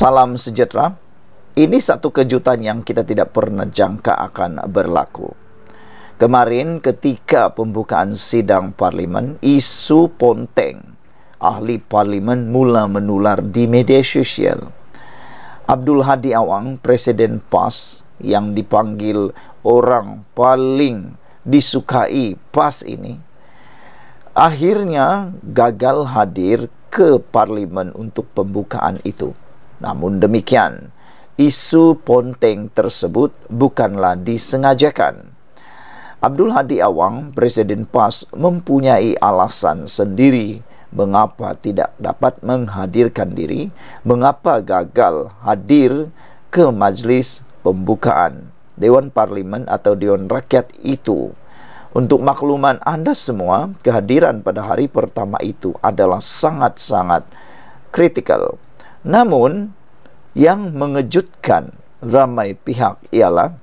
salam sejahtera. Ini satu kejutan yang kita tidak pernah jangka akan berlaku. Kemarin ketika pembukaan sidang parlimen, isu ponteng ahli parlimen mula menular di media sosial. Abdul Hadi Awang, Presiden PAS yang dipanggil orang paling disukai PAS ini, akhirnya gagal hadir ke parlimen untuk pembukaan itu. Namun demikian, isu ponteng tersebut bukanlah disengajakan. Abdul Hadi Awang, Presiden PAS mempunyai alasan sendiri mengapa tidak dapat menghadirkan diri, mengapa gagal hadir ke majlis pembukaan Dewan Parlimen atau Dewan Rakyat itu. Untuk makluman Anda semua, kehadiran pada hari pertama itu adalah sangat-sangat kritikal. -sangat Namun, yang mengejutkan ramai pihak ialah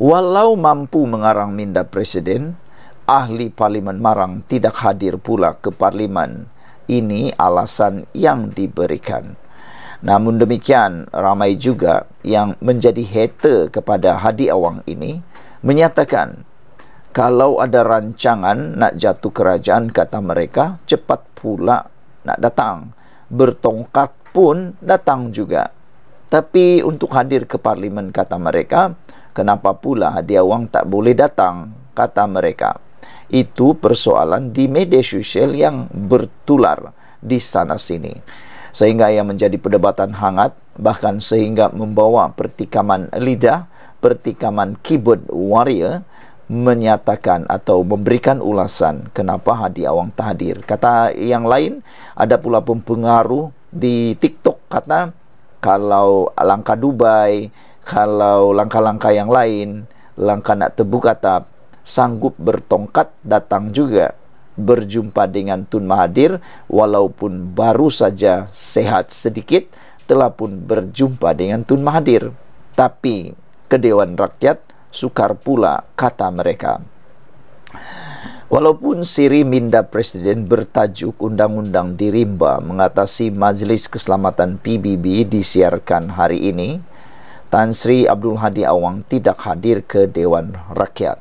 walau mampu mengarang minda presiden, ahli parlimen marang tidak hadir pula ke parlimen. Ini alasan yang diberikan. Namun demikian, ramai juga yang menjadi hater kepada Hadi Awang ini menyatakan kalau ada rancangan nak jatuh kerajaan kata mereka cepat pula nak datang bertongkat pun datang juga. Tapi untuk hadir ke parlimen kata mereka, kenapa pula hadiah wang tak boleh datang kata mereka. Itu persoalan di media sosial yang bertular di sana sini. Sehingga ia menjadi perdebatan hangat bahkan sehingga membawa pertikaman lidah, pertikaman keyboard warrior menyatakan atau memberikan ulasan kenapa Hadi Awang tak hadir. Kata yang lain, ada pula pun pengaruh di TikTok kata kalau langkah Dubai, kalau langkah-langkah yang lain, langkah nak tebu kata sanggup bertongkat datang juga berjumpa dengan Tun Mahathir walaupun baru saja sehat sedikit telah pun berjumpa dengan Tun Mahathir tapi kedewan rakyat sukar pula kata mereka. Walaupun siri minda presiden bertajuk Undang-Undang Dirimba mengatasi Majlis Keselamatan PBB disiarkan hari ini, Tan Sri Abdul Hadi Awang tidak hadir ke Dewan Rakyat.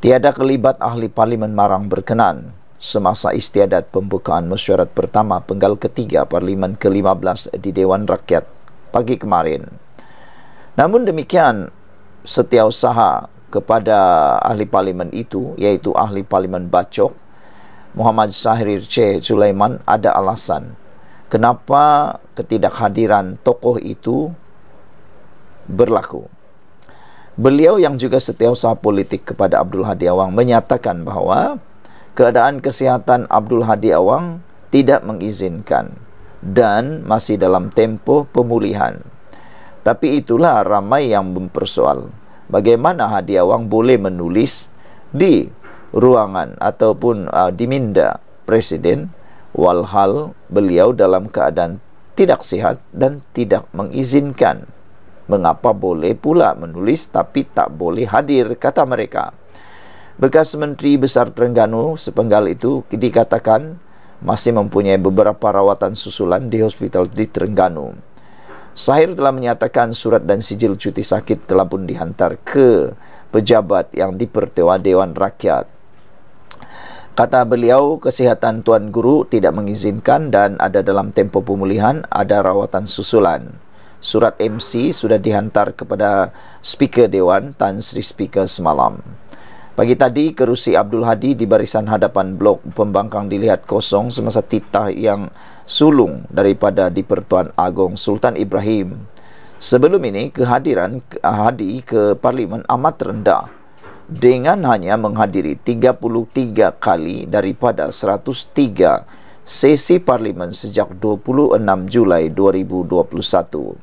Tiada kelibat ahli parlimen marang berkenan semasa istiadat pembukaan mesyuarat pertama penggal ketiga parlimen ke-15 di Dewan Rakyat pagi kemarin. Namun demikian setiausaha kepada ahli parlimen itu iaitu ahli parlimen Bacok Muhammad Sahirir Che Sulaiman ada alasan kenapa ketidakhadiran tokoh itu berlaku. Beliau yang juga setiausaha politik kepada Abdul Hadi Awang menyatakan bahawa keadaan kesihatan Abdul Hadi Awang tidak mengizinkan dan masih dalam tempo pemulihan. Tapi itulah ramai yang mempersoal Bagaimana hadiah wang boleh menulis Di ruangan ataupun uh, di minda presiden Walhal beliau dalam keadaan tidak sihat dan tidak mengizinkan Mengapa boleh pula menulis tapi tak boleh hadir kata mereka Bekas Menteri Besar Terengganu sepenggal itu dikatakan masih mempunyai beberapa rawatan susulan di hospital di Terengganu. Sahir telah menyatakan surat dan sijil cuti sakit telah pun dihantar ke pejabat yang dipertewa Dewan Rakyat. Kata beliau, kesihatan Tuan Guru tidak mengizinkan dan ada dalam tempo pemulihan ada rawatan susulan. Surat MC sudah dihantar kepada Speaker Dewan Tan Sri Speaker semalam. Pagi tadi, kerusi Abdul Hadi di barisan hadapan blok pembangkang dilihat kosong semasa titah yang sulung daripada di Pertuan Agong Sultan Ibrahim. Sebelum ini, kehadiran hadi ke Parlimen amat rendah dengan hanya menghadiri 33 kali daripada 103 sesi Parlimen sejak 26 Julai 2021.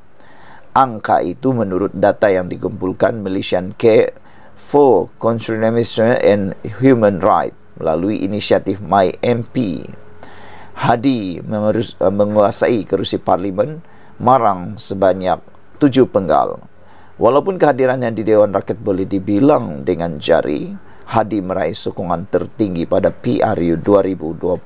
Angka itu menurut data yang dikumpulkan Malaysian Care for Constitutional and Human Rights melalui inisiatif My MP Hadi eh, menguasai kerusi parlimen marang sebanyak tujuh penggal. Walaupun kehadirannya di Dewan Rakyat boleh dibilang dengan jari, Hadi meraih sokongan tertinggi pada PRU 2022.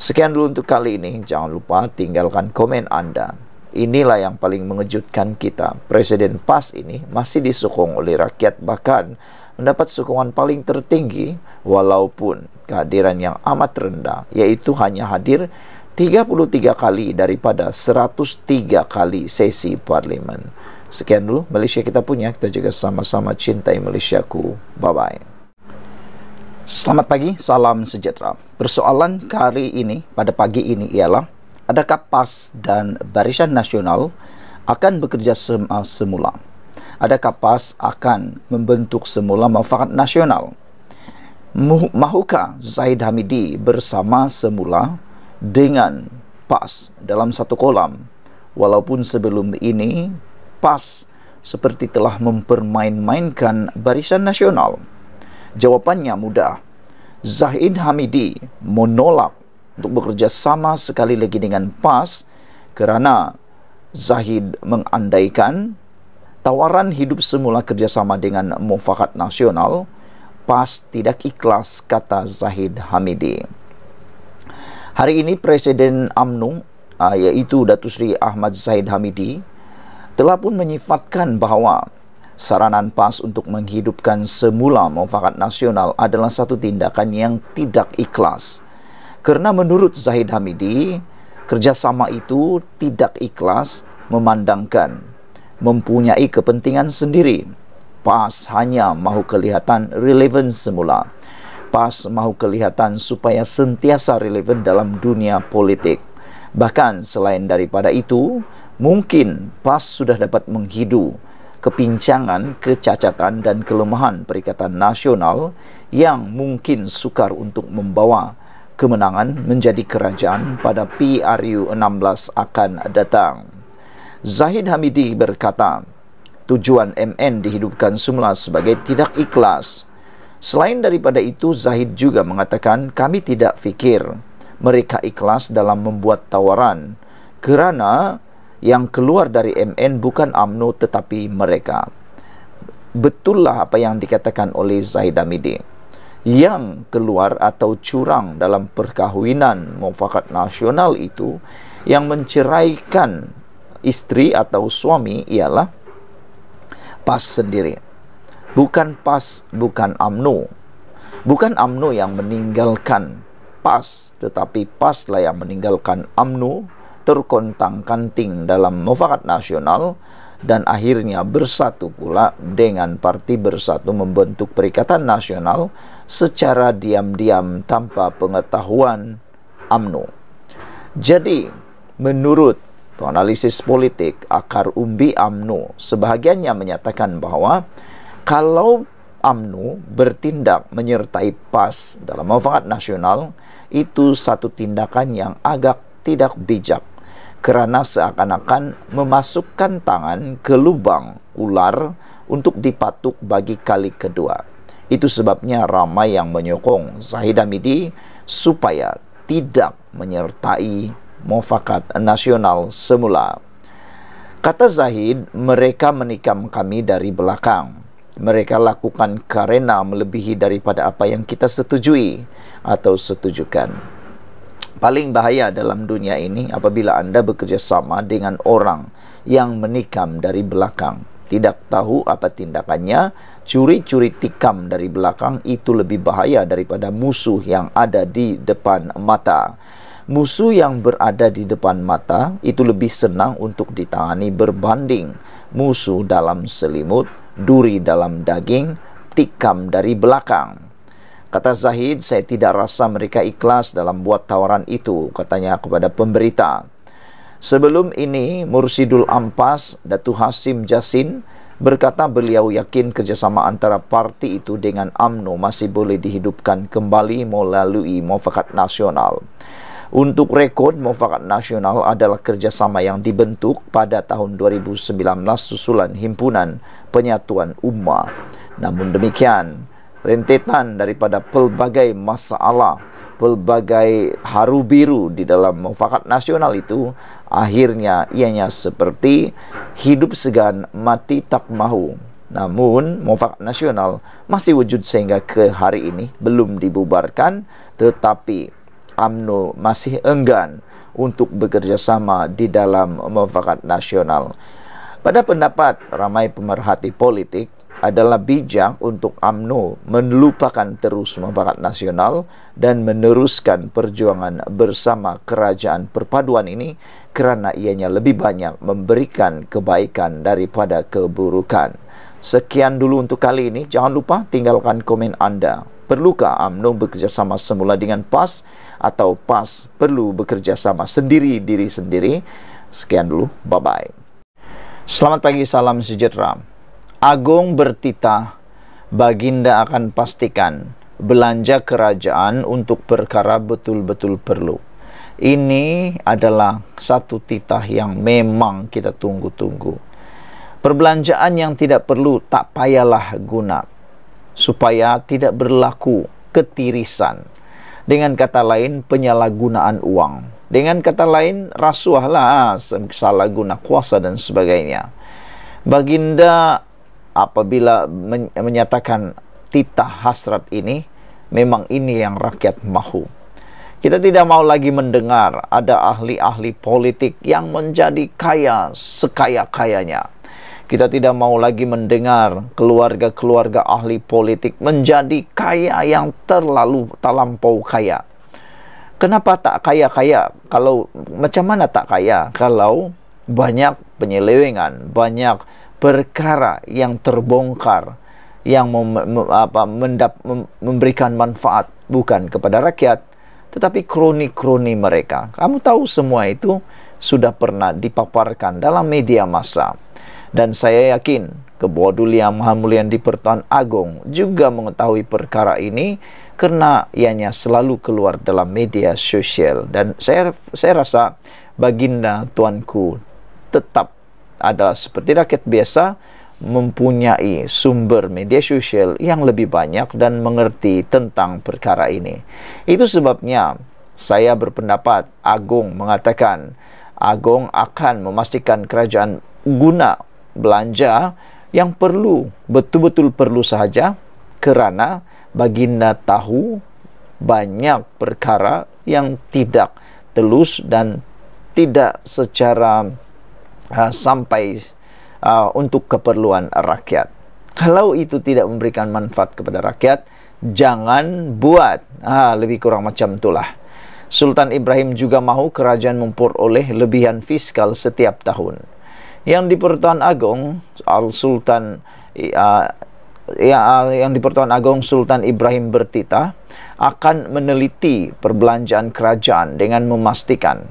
Sekian dulu untuk kali ini, jangan lupa tinggalkan komen Anda. Inilah yang paling mengejutkan kita. Presiden PAS ini masih disokong oleh rakyat bahkan mendapat sokongan paling tertinggi walaupun kehadiran yang amat rendah yaitu hanya hadir 33 kali daripada 103 kali sesi parlimen. Sekian dulu Malaysia kita punya, kita juga sama-sama cintai Malaysiaku. Bye-bye. Selamat pagi, salam sejahtera. Persoalan kali ini pada pagi ini ialah adakah PAS dan Barisan Nasional akan bekerja semula? adakah PAS akan membentuk semula manfaat nasional? Mahukah Zaid Hamidi bersama semula dengan PAS dalam satu kolam? Walaupun sebelum ini PAS seperti telah mempermain-mainkan barisan nasional. Jawapannya mudah. Zahid Hamidi menolak untuk bekerja sama sekali lagi dengan PAS kerana Zahid mengandaikan tawaran hidup semula kerjasama dengan Mufakat Nasional PAS tidak ikhlas kata Zahid Hamidi Hari ini Presiden UMNO ah, iaitu Datuk Sri Ahmad Zahid Hamidi telah pun menyifatkan bahawa saranan PAS untuk menghidupkan semula Mufakat Nasional adalah satu tindakan yang tidak ikhlas kerana menurut Zahid Hamidi kerjasama itu tidak ikhlas memandangkan mempunyai kepentingan sendiri. PAS hanya mahu kelihatan relevan semula. PAS mahu kelihatan supaya sentiasa relevan dalam dunia politik. Bahkan selain daripada itu, mungkin PAS sudah dapat menghidu kepincangan, kecacatan dan kelemahan Perikatan Nasional yang mungkin sukar untuk membawa kemenangan menjadi kerajaan pada PRU 16 akan datang. Zahid Hamidi berkata, tujuan MN dihidupkan semula sebagai tidak ikhlas. Selain daripada itu, Zahid juga mengatakan kami tidak fikir mereka ikhlas dalam membuat tawaran kerana yang keluar dari MN bukan AMNO tetapi mereka. Betullah apa yang dikatakan oleh Zahid Hamidi. Yang keluar atau curang dalam perkahwinan mufakat nasional itu yang menceraikan istri atau suami ialah pas sendiri. Bukan pas, bukan amnu. Bukan amnu yang meninggalkan pas, tetapi paslah yang meninggalkan amnu terkontang-kanting dalam mufakat nasional dan akhirnya bersatu pula dengan parti bersatu membentuk perikatan nasional secara diam-diam tanpa pengetahuan AMNU. Jadi, menurut analisis politik akar umbi AMNU sebahagiannya menyatakan bahwa kalau AMNU bertindak menyertai PAS dalam manfaat nasional itu satu tindakan yang agak tidak bijak kerana seakan-akan memasukkan tangan ke lubang ular untuk dipatuk bagi kali kedua. Itu sebabnya ramai yang menyokong Zahid Hamidi supaya tidak menyertai mufakat nasional semula. Kata Zahid, mereka menikam kami dari belakang. Mereka lakukan karena melebihi daripada apa yang kita setujui atau setujukan. Paling bahaya dalam dunia ini apabila anda bekerjasama dengan orang yang menikam dari belakang. Tidak tahu apa tindakannya, curi-curi tikam dari belakang itu lebih bahaya daripada musuh yang ada di depan mata musuh yang berada di depan mata itu lebih senang untuk ditangani berbanding musuh dalam selimut, duri dalam daging, tikam dari belakang. Kata Zahid, saya tidak rasa mereka ikhlas dalam buat tawaran itu, katanya kepada pemberita. Sebelum ini, Mursidul Ampas, Datu Hasim Jasin, berkata beliau yakin kerjasama antara parti itu dengan AMNO masih boleh dihidupkan kembali melalui mufakat nasional. Untuk rekod mufakat nasional adalah kerjasama yang dibentuk pada tahun 2019 susulan himpunan penyatuan ummah. Namun demikian, rentetan daripada pelbagai masalah, pelbagai haru biru di dalam mufakat nasional itu akhirnya ianya seperti hidup segan mati tak mahu. Namun mufakat nasional masih wujud sehingga ke hari ini belum dibubarkan tetapi UMNO masih enggan untuk bekerjasama di dalam mufakat nasional. Pada pendapat ramai pemerhati politik, adalah bijak untuk UMNO melupakan terus mufakat nasional dan meneruskan perjuangan bersama kerajaan perpaduan ini kerana ianya lebih banyak memberikan kebaikan daripada keburukan. Sekian dulu untuk kali ini. Jangan lupa tinggalkan komen anda. Perlukah UMNO bekerjasama semula dengan PAS? atau PAS perlu bekerjasama sendiri diri sendiri. Sekian dulu, bye bye. Selamat pagi, salam sejahtera. Agung bertitah, baginda akan pastikan belanja kerajaan untuk perkara betul-betul perlu. Ini adalah satu titah yang memang kita tunggu-tunggu. Perbelanjaan yang tidak perlu tak payahlah guna supaya tidak berlaku ketirisan. Dengan kata lain, penyalahgunaan uang. Dengan kata lain, rasuahlah, ah, salah guna kuasa dan sebagainya. Baginda apabila menyatakan titah hasrat ini, memang ini yang rakyat mahu. Kita tidak mau lagi mendengar ada ahli-ahli politik yang menjadi kaya sekaya-kayanya kita tidak mau lagi mendengar keluarga-keluarga ahli politik menjadi kaya yang terlalu terlampau kaya. Kenapa tak kaya-kaya? Kalau macam mana tak kaya? Kalau banyak penyelewengan, banyak perkara yang terbongkar yang mem, mem, apa, mendap, mem, memberikan manfaat bukan kepada rakyat tetapi kroni-kroni mereka. Kamu tahu semua itu sudah pernah dipaparkan dalam media massa. Dan saya yakin kebodul yang maha mulia di pertuan agung juga mengetahui perkara ini kerana ianya selalu keluar dalam media sosial dan saya saya rasa baginda tuanku tetap adalah seperti rakyat biasa mempunyai sumber media sosial yang lebih banyak dan mengerti tentang perkara ini itu sebabnya saya berpendapat agung mengatakan agung akan memastikan kerajaan guna belanja yang perlu betul-betul perlu sahaja kerana baginda tahu banyak perkara yang tidak telus dan tidak secara uh, sampai uh, untuk keperluan rakyat. Kalau itu tidak memberikan manfaat kepada rakyat, jangan buat. Uh, lebih kurang macam itulah. Sultan Ibrahim juga mahu kerajaan memperoleh lebihan fiskal setiap tahun yang di Pertuan Agong Al Sultan uh, yang, uh, yang di Pertuan Agong Sultan Ibrahim Bertita akan meneliti perbelanjaan kerajaan dengan memastikan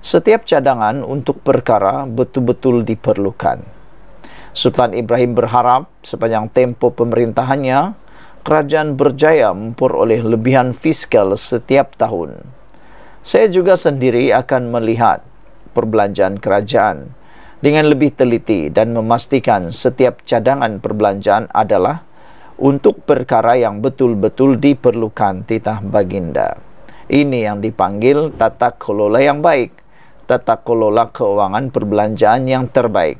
setiap cadangan untuk perkara betul-betul diperlukan. Sultan Ibrahim berharap sepanjang tempo pemerintahannya kerajaan berjaya memperoleh lebihan fiskal setiap tahun. Saya juga sendiri akan melihat perbelanjaan kerajaan dengan lebih teliti dan memastikan setiap cadangan perbelanjaan adalah untuk perkara yang betul-betul diperlukan titah baginda. Ini yang dipanggil tata kelola yang baik, tata kelola keuangan perbelanjaan yang terbaik.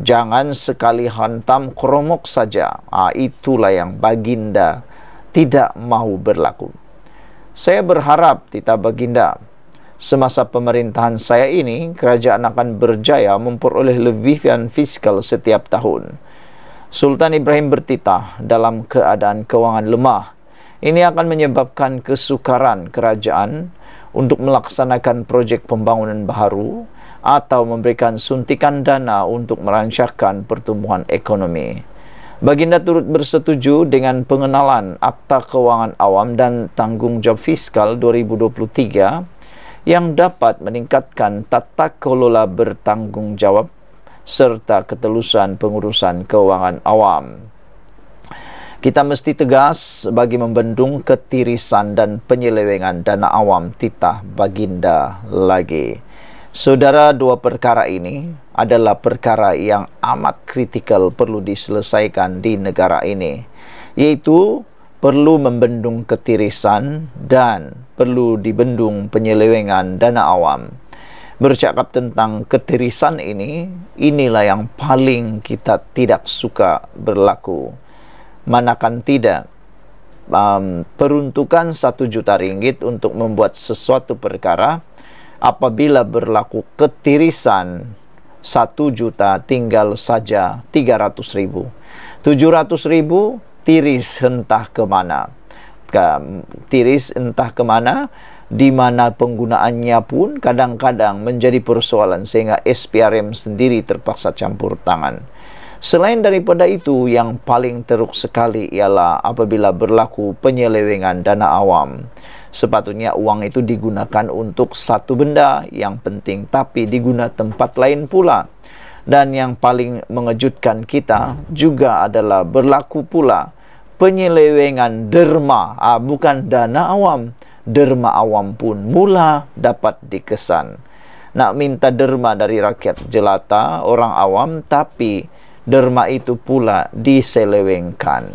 Jangan sekali hantam kromok saja, ah, itulah yang baginda tidak mahu berlaku. Saya berharap tita baginda Semasa pemerintahan saya ini, kerajaan akan berjaya memperoleh lebih fian fiskal setiap tahun. Sultan Ibrahim bertitah dalam keadaan kewangan lemah. Ini akan menyebabkan kesukaran kerajaan untuk melaksanakan projek pembangunan baru atau memberikan suntikan dana untuk merancangkan pertumbuhan ekonomi. Baginda turut bersetuju dengan pengenalan Akta Kewangan Awam dan tanggungjawab Fiskal 2023 yang dapat meningkatkan tata kelola bertanggungjawab serta ketelusan pengurusan keuangan awam. Kita mesti tegas bagi membendung ketirisan dan penyelewengan dana awam titah baginda lagi. Saudara, dua perkara ini adalah perkara yang amat kritikal perlu diselesaikan di negara ini, yaitu perlu membendung ketirisan dan perlu dibendung penyelewengan dana awam. Bercakap tentang ketirisan ini, inilah yang paling kita tidak suka berlaku. Manakan tidak, um, peruntukan satu juta ringgit untuk membuat sesuatu perkara, apabila berlaku ketirisan, satu juta tinggal saja tiga ratus ribu. Tujuh ratus ribu tiris hentah kemana mana um, tiris entah ke mana di mana penggunaannya pun kadang-kadang menjadi persoalan sehingga SPRM sendiri terpaksa campur tangan. Selain daripada itu, yang paling teruk sekali ialah apabila berlaku penyelewengan dana awam. Sepatutnya uang itu digunakan untuk satu benda yang penting tapi diguna tempat lain pula. Dan yang paling mengejutkan kita juga adalah berlaku pula penyelewengan derma ha, bukan dana awam derma awam pun mula dapat dikesan nak minta derma dari rakyat jelata orang awam tapi derma itu pula diselewengkan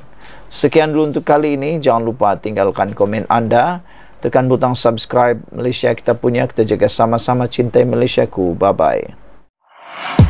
sekian dulu untuk kali ini jangan lupa tinggalkan komen anda tekan butang subscribe Malaysia kita punya kita jaga sama-sama cintai Malaysia ku. bye bye